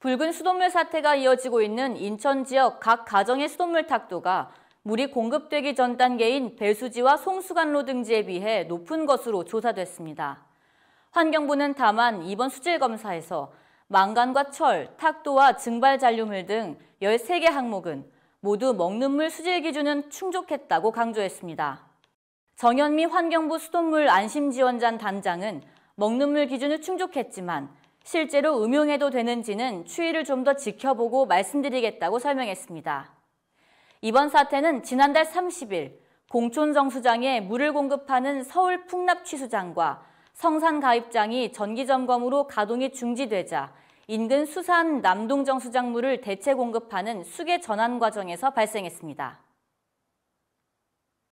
붉은 수돗물 사태가 이어지고 있는 인천 지역 각 가정의 수돗물 탁도가 물이 공급되기 전 단계인 배수지와 송수관로 등지에 비해 높은 것으로 조사됐습니다. 환경부는 다만 이번 수질 검사에서 망간과 철, 탁도와 증발 잔류물 등 13개 항목은 모두 먹는 물 수질 기준은 충족했다고 강조했습니다. 정현미 환경부 수돗물 안심지원단 단장은 먹는 물 기준을 충족했지만 실제로 음용해도 되는지는 추이를 좀 더 지켜보고 말씀드리겠다고 설명했습니다. 이번 사태는 지난달 30일 공촌정수장에 물을 공급하는 서울 풍납취수장과 성산가입장이 전기점검으로 가동이 중지되자 인근 수산 남동정수장물을 대체 공급하는 수계 전환 과정에서 발생했습니다.